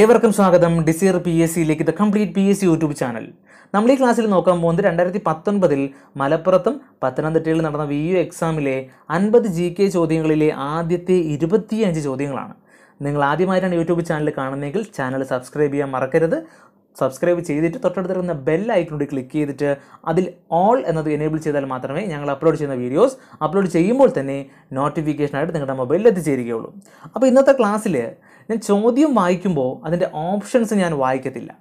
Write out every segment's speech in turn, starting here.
ഏവർക്കും സ്വാഗതം desire P S സിയിലേക്ക് the complete P S C YouTube channel നമ്മൾ ഈ ക്ലാസ്സിൽ നോക്കാൻ പോകുന്നത് രണ്ടായിരത്തി പത്തൊൻപതിൽ മലപ്പുറത്തും പത്തനംതിട്ടയിൽ നടന്ന വി യു എക്സാമിലെ അൻപത് ജി കെ ചോദ്യങ്ങളിലെ ആദ്യത്തെ ഇരുപത്തിയഞ്ച് ചോദ്യങ്ങളാണ് നിങ്ങൾ ആദ്യമായിട്ടാണ് യൂട്യൂബ് ചാനൽ കാണുന്നതെങ്കിൽ ചാനൽ സബ്സ്ക്രൈബ് ചെയ്യാൻ മറക്കരുത് സബ്സ്ക്രൈബ് ചെയ്തിട്ട് തൊട്ടടുത്തിരുന്ന ബെൽ ഐക്കണോട് ക്ലിക്ക് ചെയ്തിട്ട് അതിൽ ഓൾ എന്നത് എനേബിൾ ചെയ്താൽ മാത്രമേ ഞങ്ങൾ അപ്ലോഡ് ചെയ്യുന്ന വീഡിയോസ് അപ്ലോഡ് ചെയ്യുമ്പോൾ തന്നെ നോട്ടിഫിക്കേഷനായിട്ട് നിങ്ങളുടെ മൊബൈലിൽ എത്തിച്ചേരുകയുള്ളൂ അപ്പോൾ ഇന്നത്തെ ക്ലാസ്സിൽ ഞാൻ ചോദ്യം വായിക്കുമ്പോൾ അതിൻ്റെ ഓപ്ഷൻസ് ഞാൻ വായിക്കത്തില്ല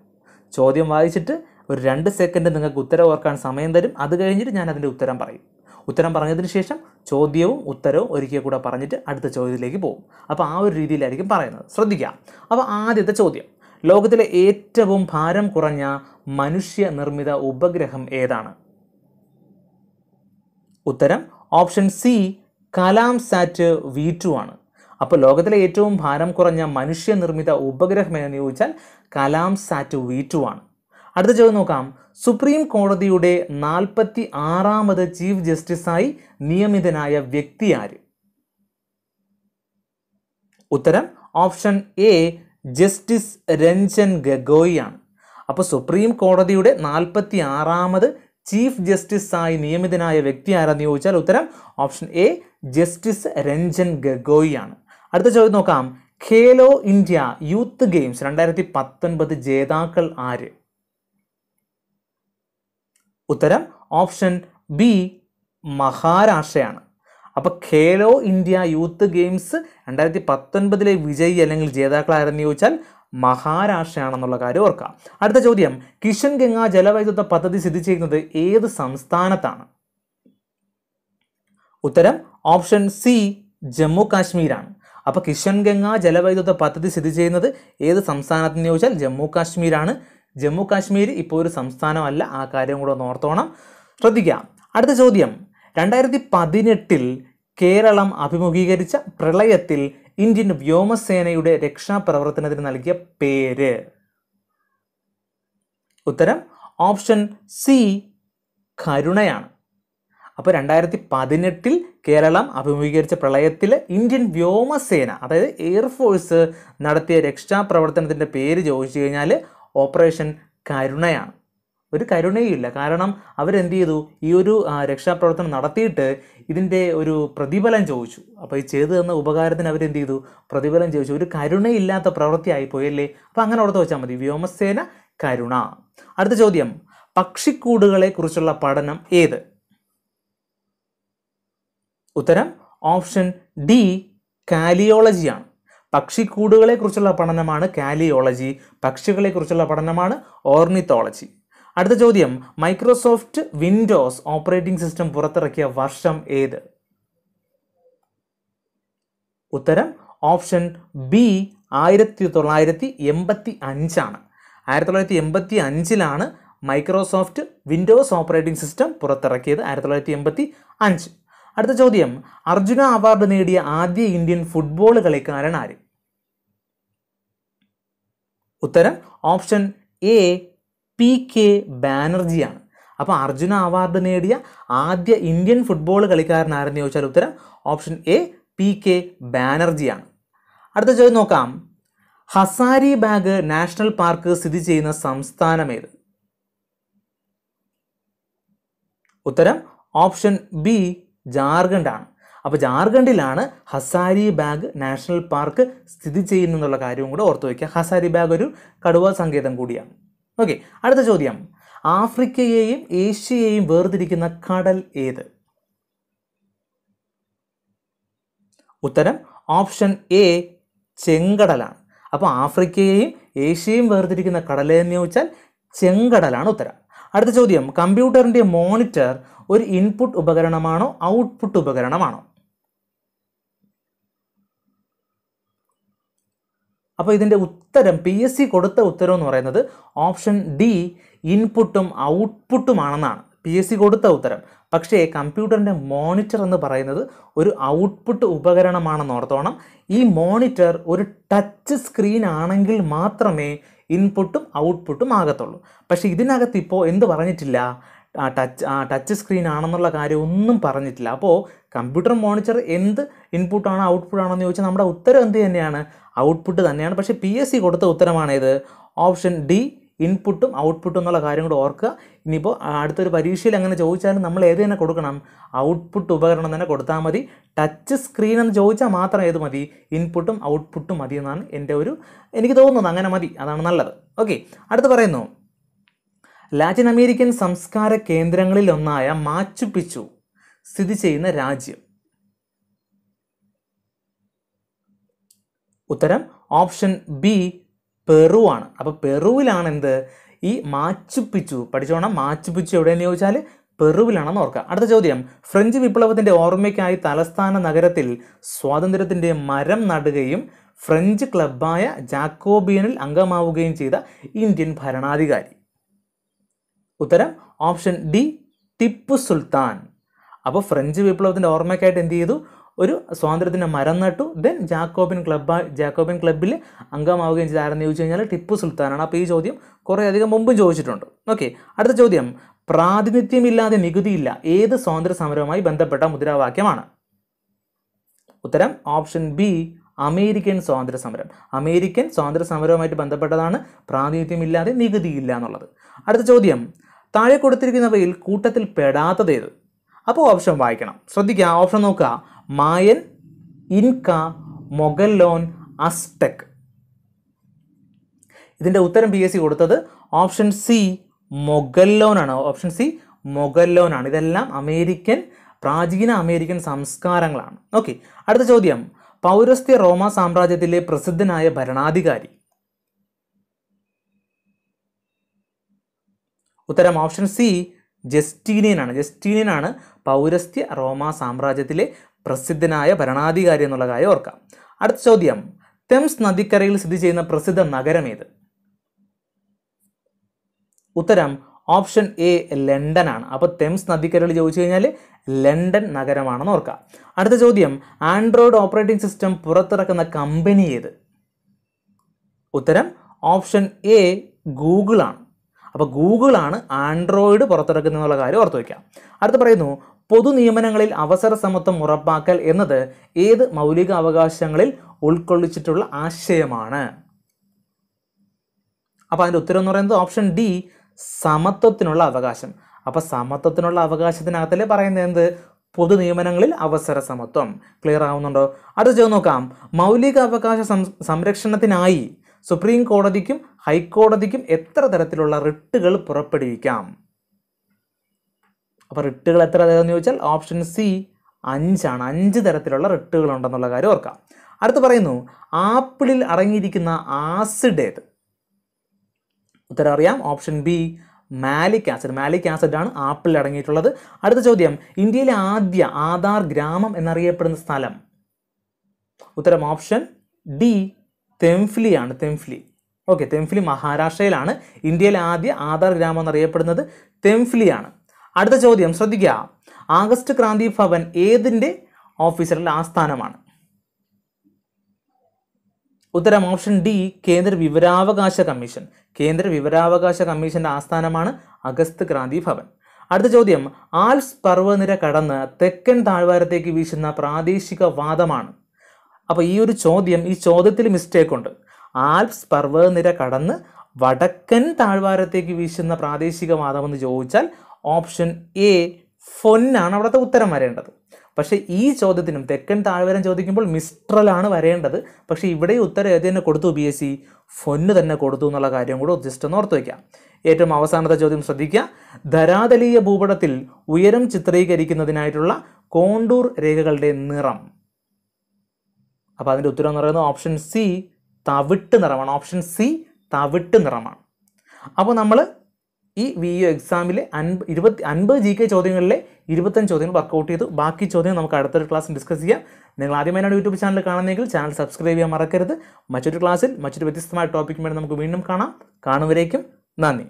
ചോദ്യം വായിച്ചിട്ട് ഒരു രണ്ട് സെക്കൻഡ് നിങ്ങൾക്ക് ഉത്തരം ഓർക്കാൻ സമയം തരും അത് കഴിഞ്ഞിട്ട് ഞാൻ അതിൻ്റെ ഉത്തരം പറയും ഉത്തരം പറഞ്ഞതിന് ശേഷം ചോദ്യവും ഉത്തരവും ഒരിക്കൽ കൂടെ പറഞ്ഞിട്ട് അടുത്ത ചോദ്യത്തിലേക്ക് പോകും അപ്പോൾ ആ ഒരു രീതിയിലായിരിക്കും പറയുന്നത് ശ്രദ്ധിക്കാം അപ്പോൾ ആദ്യത്തെ ചോദ്യം ലോകത്തിലെ ഏറ്റവും ഭാരം കുറഞ്ഞ മനുഷ്യ നിർമ്മിത ഉപഗ്രഹം ഏതാണ് ഉത്തരം option C Kalam sat V two ആണ് അപ്പോൾ ലോകത്തിലെ ഏറ്റവും ഭാരം കുറഞ്ഞ മനുഷ്യനിർമ്മിത ഉപഗ്രഹം എന്ന് ചോദിച്ചാൽ കലാം സാറ്റ് വി ടു ആണ് അടുത്ത ചോദ്യം നോക്കാം സുപ്രീം കോടതിയുടെ നാൽപ്പത്തി ആറാമത് ചീഫ് ജസ്റ്റിസായി നിയമിതനായ വ്യക്തി ആര് ഉത്തരം option A justice Ranjan Gogoi ആണ് അപ്പോൾ സുപ്രീം കോടതിയുടെ നാൽപ്പത്തി ആറാമത് ചീഫ് ജസ്റ്റിസായി നിയമിതനായ വ്യക്തി ആരാന്ന് ചോദിച്ചാൽ ഉത്തരം option A justice Ranjan Gogoi ആണ് അടുത്ത ചോദ്യം നോക്കാം ഖേലോ ഇന്ത്യ യൂത്ത് ഗെയിംസ് രണ്ടായിരത്തി പത്തൊൻപത് ജേതാക്കൾ ആര് ഉത്തരം ഓപ്ഷൻ ബി മഹാരാഷ്ട്രയാണ് അപ്പോൾ ഖേലോ ഇന്ത്യ യൂത്ത് ഗെയിംസ് രണ്ടായിരത്തി പത്തൊൻപതിലെ വിജയി അല്ലെങ്കിൽ ജേതാക്കളായിരുന്നു ചോദിച്ചാൽ മഹാരാഷ്ട്രയാണെന്നുള്ള കാര്യം ഓർക്കാം അടുത്ത ചോദ്യം കിഷൻ ഗംഗ ജലവൈദ്യുത പദ്ധതി സ്ഥിതി ചെയ്യുന്നത് ഏത് സംസ്ഥാനത്താണ് ഉത്തരം ഓപ്ഷൻ സി ജമ്മു കാശ്മീരാണ് അപ്പോൾ കിഷൻഗംഗ ജലവൈദ്യുത പദ്ധതി സ്ഥിതി ചെയ്യുന്നത് ഏത് സംസ്ഥാനത്തെന്ന് ചോദിച്ചാൽ ജമ്മു കാശ്മീരാണ് ജമ്മു കാശ്മീർ ഇപ്പോൾ ഒരു സംസ്ഥാനമല്ല ആ കാര്യം കൂടെ ഒന്ന് ഓർത്തോണം ശ്രദ്ധിക്കാം അടുത്ത ചോദ്യം രണ്ടായിരത്തി പതിനെട്ടിൽ കേരളം അഭിമുഖീകരിച്ച പ്രളയത്തിൽ ഇന്ത്യൻ വ്യോമസേനയുടെ രക്ഷാപ്രവർത്തനത്തിന് നൽകിയ പേര് ഉത്തരം ഓപ്ഷൻ സി കരുണയാണ് അപ്പോൾ രണ്ടായിരത്തി പതിനെട്ടിൽ കേരളം അഭിമുഖീകരിച്ച പ്രളയത്തിൽ ഇന്ത്യൻ വ്യോമസേന അതായത് എയർഫോഴ്സ് നടത്തിയ രക്ഷാപ്രവർത്തനത്തിൻ്റെ പേര് ചോദിച്ചു കഴിഞ്ഞാൽ ഓപ്പറേഷൻ കരുണയാണ് ഒരു കരുണയുമില്ല കാരണം അവരെന്ത് ചെയ്തു ഈ ഒരു രക്ഷാപ്രവർത്തനം നടത്തിയിട്ട് ഇതിൻ്റെ ഒരു പ്രതിഫലം ചോദിച്ചു അപ്പോൾ ഈ ചെയ്തു തന്ന ഉപകാരത്തിന് അവരെന്ത് ചെയ്തു പ്രതിഫലം ചോദിച്ചു ഒരു കരുണയില്ലാത്ത പ്രവൃത്തിയായി പോയല്ലേ അപ്പോൾ അങ്ങനെ ഓർത്ത് വെച്ചാൽ മതി വ്യോമസേന കരുണ അടുത്ത ചോദ്യം പക്ഷിക്കൂടുകളെ കുറിച്ചുള്ള പഠനം ഏത് ഉത്തരം ഓപ്ഷൻ ഡി കാലിയോളജിയാണ് കുറിച്ചുള്ള പഠനമാണ് കാലിയോളജി പക്ഷികളെക്കുറിച്ചുള്ള പഠനമാണ് ഓർണിത്തോളജി അടുത്ത ചോദ്യം മൈക്രോസോഫ്റ്റ് വിൻഡോസ് ഓപ്പറേറ്റിംഗ് സിസ്റ്റം പുറത്തിറക്കിയ വർഷം ഏത് ഉത്തരം ഓപ്ഷൻ ബി ആയിരത്തി തൊള്ളായിരത്തി എൺപത്തി അഞ്ചാണ് ആയിരത്തി തൊള്ളായിരത്തി എൺപത്തി അഞ്ചിലാണ് മൈക്രോസോഫ്റ്റ് വിൻഡോസ് ഓപ്പറേറ്റിംഗ് സിസ്റ്റം പുറത്തിറക്കിയത് ആയിരത്തി തൊള്ളായിരത്തി എൺപത്തി അഞ്ച് അടുത്ത ചോദ്യം അർജുന അവാർഡ് നേടിയ ആദ്യ ഇന്ത്യൻ ഫുട്ബോൾ കളിക്കാരൻ ആര് ഉത്തരം ഓപ്ഷൻ എ പി കെ ബാനർജിയാണ് അപ്പോൾ അർജുന അവാർഡ് നേടിയ ആദ്യ ഇന്ത്യൻ ഫുട്ബോൾ കളിക്കാരൻ ആരെന്ന് ചോദിച്ചാൽ ഉത്തരം ഓപ്ഷൻ എ പി കെ ബാനർജിയാണ് അടുത്ത ചോദ്യം നോക്കാം ഹസാരി ബാഗ് നാഷണൽ പാർക്ക് സ്ഥിതി ചെയ്യുന്ന സംസ്ഥാനം ഏത് ഉത്തരം ഓപ്ഷൻ ബി ജാർഖണ്ഡാണ് അപ്പോൾ ജാർഖണ്ഡിലാണ് ഹസാരി ബാഗ് നാഷണൽ പാർക്ക് സ്ഥിതി എന്നുള്ള കാര്യവും കൂടെ ഓർത്തു വയ്ക്കുക ഹസാരി ബാഗ് ഒരു കടുവ സങ്കേതം കൂടിയാണ് ഓക്കെ അടുത്ത ചോദ്യം ആഫ്രിക്കയെയും ഏഷ്യയെയും വേർതിരിക്കുന്ന കടൽ ഏത് ഉത്തരം ഓപ്ഷൻ എ ചെങ്കടലാണ് അപ്പോൾ ആഫ്രിക്കയെയും ഏഷ്യയും വേർതിരിക്കുന്ന കടൽ എന്ന് ചോദിച്ചാൽ ചെങ്കടലാണ് ഉത്തരം അടുത്ത ചോദ്യം കമ്പ്യൂട്ടറിൻ്റെ മോണിറ്റർ ഒരു ഇൻപുട്ട് ഉപകരണമാണോ ഔട്ട്പുട്ട് ഉപകരണമാണോ അപ്പോൾ ഇതിൻ്റെ ഉത്തരം പി എസ് സി കൊടുത്ത ഉത്തരം എന്ന് പറയുന്നത് ഓപ്ഷൻ ഡി ഇൻപുട്ടും ഔട്ട്പുട്ടുമാണെന്നാണ് പി എസ് സി കൊടുത്ത ഉത്തരം പക്ഷേ കമ്പ്യൂട്ടറിൻ്റെ മോണിറ്റർ എന്ന് പറയുന്നത് ഒരു ഔട്ട്പുട്ട് ഉപകരണമാണെന്ന് ഓർത്തോണം ഈ മോണിറ്റർ ഒരു ടച്ച് സ്ക്രീൻ ആണെങ്കിൽ മാത്രമേ ഇൻപുട്ടും ഔട്ട്പുട്ടും ആകത്തുള്ളൂ പക്ഷേ ഇതിനകത്ത് ഇപ്പോൾ എന്ത് പറഞ്ഞിട്ടില്ല ടച്ച് ടച്ച് സ്ക്രീൻ ആണെന്നുള്ള കാര്യം ഒന്നും പറഞ്ഞിട്ടില്ല അപ്പോൾ കമ്പ്യൂട്ടർ മോണിറ്റർ എന്ത് ഇൻപുട്ടാണോ ഔട്ട്പുട്ടാണോ എന്ന് ചോദിച്ചാൽ നമ്മുടെ ഉത്തരം എന്ത് തന്നെയാണ് ഔട്ട്പുട്ട് തന്നെയാണ് പക്ഷേ പി എസ് സി കൊടുത്ത ഉത്തരമാണേത് ഓപ്ഷൻ ഡി ഇൻപുട്ടും ഔട്ട്പുട്ടും എന്നുള്ള കാര്യം കൂടെ ഓർക്കുക ഇനിയിപ്പോൾ അടുത്തൊരു പരീക്ഷയിൽ അങ്ങനെ ചോദിച്ചാലും നമ്മൾ ഏത് തന്നെ കൊടുക്കണം ഔട്ട്പുട്ട് ഉപകരണം തന്നെ കൊടുത്താൽ മതി ടച്ച് സ്ക്രീൻ എന്ന് ചോദിച്ചാൽ മാത്രം ഏത് മതി ഇൻപുട്ടും ഔട്ട്പുട്ടും മതി എന്നാണ് എൻ്റെ ഒരു എനിക്ക് തോന്നുന്നത് അങ്ങനെ മതി അതാണ് നല്ലത് ഓക്കെ അടുത്ത് പറയുന്നു ലാറ്റിൻ അമേരിക്കൻ സംസ്കാര കേന്ദ്രങ്ങളിലൊന്നായ മാച്ചുപിച്ചു സ്ഥിതി ചെയ്യുന്ന രാജ്യം ഉത്തരം ഓപ്ഷൻ ബി പെറു ആണ് അപ്പോൾ പെറുവിലാണ് എന്ത് ഈ മാച്ചുപ്പിച്ചു പഠിച്ചോണം മാച്ചുപ്പിച്ചു എവിടെയെന്ന് ചോദിച്ചാൽ പെറുവിലാണെന്ന് ഓർക്കുക അടുത്ത ചോദ്യം ഫ്രഞ്ച് വിപ്ലവത്തിൻ്റെ ഓർമ്മയ്ക്കായി തലസ്ഥാന നഗരത്തിൽ സ്വാതന്ത്ര്യത്തിൻ്റെ മരം നടുകയും ഫ്രഞ്ച് ക്ലബ്ബായ ജാക്കോബിയനിൽ അംഗമാവുകയും ചെയ്ത ഇന്ത്യൻ ഭരണാധികാരി ഉത്തരം ഓപ്ഷൻ ഡി ടിപ്പു സുൽത്താൻ അപ്പോൾ ഫ്രഞ്ച് വിപ്ലവത്തിൻ്റെ ഓർമ്മയ്ക്കായിട്ട് എന്ത് ചെയ്തു ഒരു സ്വാതന്ത്ര്യത്തിൻ്റെ മരം നട്ടു ദെൻ ജാക്കോബിൻ ക്ലബ്ബ് ജാക്കോബിൻ ക്ലബ്ബിൽ അംഗമാവുകയും ചെയ്ത് ആരെന്ന് ചോദിച്ചു കഴിഞ്ഞാൽ ടിപ്പു സുൽത്താനാണ് അപ്പോൾ ഈ ചോദ്യം കുറേ അധികം മുമ്പും ചോദിച്ചിട്ടുണ്ട് ഓക്കെ അടുത്ത ചോദ്യം പ്രാതിനിധ്യമില്ലാതെ നികുതിയില്ല ഏത് സ്വാതന്ത്ര്യ സമരവുമായി ബന്ധപ്പെട്ട മുദ്രാവാക്യമാണ് ഉത്തരം ഓപ്ഷൻ ബി അമേരിക്കൻ സ്വാതന്ത്ര്യ സമരം അമേരിക്കൻ സ്വാതന്ത്ര്യ സമരവുമായിട്ട് ബന്ധപ്പെട്ടതാണ് പ്രാതിനിധ്യമില്ലാതെ നികുതിയില്ല എന്നുള്ളത് അടുത്ത ചോദ്യം താഴെ കൊടുത്തിരിക്കുന്നവയിൽ കൂട്ടത്തിൽ പെടാത്തതേത് അപ്പോൾ ഓപ്ഷൻ വായിക്കണം ശ്രദ്ധിക്കുക ഓപ്ഷൻ നോക്കുക മായൻ ഇൻക മൊഗല്ലോൻ അസ്ടെക് ഇതിൻ്റെ ഉത്തരം പി എസ് സി കൊടുത്തത് ഓപ്ഷൻ സി മൊഗല്ലോനാണ് ഓപ്ഷൻ സി മൊഗല്ലോനാണ് ഇതെല്ലാം അമേരിക്കൻ പ്രാചീന അമേരിക്കൻ സംസ്കാരങ്ങളാണ് ഓക്കെ അടുത്ത ചോദ്യം പൗരസ്ത്യ റോമ സാമ്രാജ്യത്തിലെ പ്രസിദ്ധനായ ഭരണാധികാരി ഉത്തരം ഓപ്ഷൻ സി ആണ് ജസ്റ്റീനിയൻ ആണ് പൗരസ്ത്യ റോമ സാമ്രാജ്യത്തിലെ പ്രസിദ്ധനായ ഭരണാധികാരി എന്നുള്ള കാര്യം ഓർക്കാം അടുത്ത ചോദ്യം തെംസ് നദിക്കരയിൽ സ്ഥിതി ചെയ്യുന്ന പ്രസിദ്ധ നഗരം ഏത് ഉത്തരം ഓപ്ഷൻ എ ലണ്ടൻ ആണ് അപ്പോൾ തെംസ് നദിക്കരയിൽ ചോദിച്ചു കഴിഞ്ഞാൽ ലണ്ടൻ നഗരമാണെന്ന് ഓർക്കുക അടുത്ത ചോദ്യം ആൻഡ്രോയിഡ് ഓപ്പറേറ്റിംഗ് സിസ്റ്റം പുറത്തിറക്കുന്ന കമ്പനി ഏത് ഉത്തരം ഓപ്ഷൻ എ ഗൂഗിളാണ് അപ്പോൾ ഗൂഗിളാണ് ആൻഡ്രോയിഡ് പുറത്തിറക്കുന്നതെന്നുള്ള കാര്യം ഓർത്ത് വയ്ക്കാം അടുത്ത് പറയുന്നു പൊതുനിയമനങ്ങളിൽ അവസര സമത്വം ഉറപ്പാക്കൽ എന്നത് ഏത് മൗലിക അവകാശങ്ങളിൽ ഉൾക്കൊള്ളിച്ചിട്ടുള്ള ആശയമാണ് അപ്പോൾ അതിൻ്റെ ഉത്തരം എന്ന് പറയുന്നത് ഓപ്ഷൻ ഡി സമത്വത്തിനുള്ള അവകാശം അപ്പോൾ സമത്വത്തിനുള്ള അവകാശത്തിനകത്തല്ലേ പറയുന്നത് എന്ത് പൊതു നിയമനങ്ങളിൽ അവസര സമത്വം ക്ലിയർ ആവുന്നുണ്ടോ അടുത്ത ചോദ്യം നോക്കാം മൗലിക അവകാശ സംരക്ഷണത്തിനായി സുപ്രീം കോടതിക്കും ഹൈക്കോടതിക്കും എത്ര തരത്തിലുള്ള റിട്ടുകൾ പുറപ്പെടുവിക്കാം അപ്പോൾ റിട്ടുകൾ എത്ര എന്ന് ചോദിച്ചാൽ ഓപ്ഷൻ സി അഞ്ചാണ് അഞ്ച് തരത്തിലുള്ള റിട്ടുകൾ ഉണ്ടെന്നുള്ള കാര്യം ഓർക്കാം അടുത്ത് പറയുന്നു ആപ്പിളിൽ അടങ്ങിയിരിക്കുന്ന ആസിഡ് ഏത് ഉത്തരം അറിയാം option B malic acid malic ആണ് ആപ്പിളിൽ അടങ്ങിയിട്ടുള്ളത് അടുത്ത ചോദ്യം ഇന്ത്യയിലെ ആദ്യ ആധാർ ഗ്രാമം എന്നറിയപ്പെടുന്ന സ്ഥലം ഉത്തരം ഓപ്ഷൻ ഡി തെംഫ്ലിയാണ് തെംഫ്ലി ഓക്കെ തെംഫ്ലി മഹാരാഷ്ട്രയിലാണ് ഇന്ത്യയിലെ ആദ്യ ആധാർ ഗ്രാമം എന്നറിയപ്പെടുന്നത് തെംഫ്ലിയാണ് അടുത്ത ചോദ്യം ശ്രദ്ധിക്കുക ആഗസ്റ്റ് ക്രാന്തി ഭവൻ ഏതിൻ്റെ ഓഫീസറിൽ ആസ്ഥാനമാണ് ഉത്തരം ഓപ്ഷൻ ഡി കേന്ദ്ര വിവരാവകാശ കമ്മീഷൻ കേന്ദ്ര വിവരാവകാശ കമ്മീഷൻ്റെ ആസ്ഥാനമാണ് അഗസ്ത് ക്രാന്തി ഭവൻ അടുത്ത ചോദ്യം ആൽസ് പർവ്വനിര കടന്ന് തെക്കൻ താഴ്വാരത്തേക്ക് വീശുന്ന പ്രാദേശിക വാദമാണ് അപ്പോൾ ഈ ഒരു ചോദ്യം ഈ ചോദ്യത്തിൽ മിസ്റ്റേക്ക് ഉണ്ട് ആൽപ്സ് പർവ്വനിര കടന്ന് വടക്കൻ താഴ്വാരത്തേക്ക് വീശുന്ന പ്രാദേശിക വാദമെന്ന് ചോദിച്ചാൽ ഓപ്ഷൻ എ ഫൊന്നാണ് അവിടുത്തെ ഉത്തരം വരേണ്ടത് പക്ഷേ ഈ ചോദ്യത്തിനും തെക്കൻ താഴ്വരം ചോദിക്കുമ്പോൾ മിസ്ട്രലാണ് വരേണ്ടത് പക്ഷേ ഇവിടെ ഉത്തരം ഏത് തന്നെ കൊടുത്തു ബി എസ് സി ഫൊന്ന് തന്നെ കൊടുത്തു എന്നുള്ള കാര്യം കൂടെ ജസ്റ്റ് ഒന്ന് ഓർത്ത് വയ്ക്കാം ഏറ്റവും അവസാനത്തെ ചോദ്യം ശ്രദ്ധിക്കുക ധരാതലീയ ഭൂപടത്തിൽ ഉയരം ചിത്രീകരിക്കുന്നതിനായിട്ടുള്ള കോണ്ടൂർ രേഖകളുടെ നിറം അപ്പോൾ അതിൻ്റെ ഉത്തരം എന്ന് പറയുന്നത് ഓപ്ഷൻ സി തവിട്ട് നിറമാണ് ഓപ്ഷൻ സി തവിട്ട് നിറമാണ് അപ്പോൾ നമ്മൾ ഈ വി യു എക്സാമിലെ അൻപ ഇരുപത്തി അൻപത് ജി കെ ചോദ്യങ്ങളിലെ ഇരുപത്തഞ്ച് ചോദ്യങ്ങൾ വർക്കൗട്ട് ചെയ്തു ബാക്കി ചോദ്യങ്ങൾ നമുക്ക് അടുത്തൊരു ക്ലാസ് ഡിസ്കസ് ചെയ്യാം നിങ്ങൾ ആദ്യമായിട്ടാണ് യൂട്യൂബ് ചാനൽ കാണുന്നെങ്കിൽ ചാനൽ സബ്സ്ക്രൈബ് ചെയ്യാൻ മറക്കരുത് മറ്റൊരു ക്ലാസ്സിൽ മറ്റൊരു വ്യത്യസ്തമായ ടോപ്പിക്കുമായി നമുക്ക് വീണ്ടും കാണാം കാണുവരേക്കും നന്ദി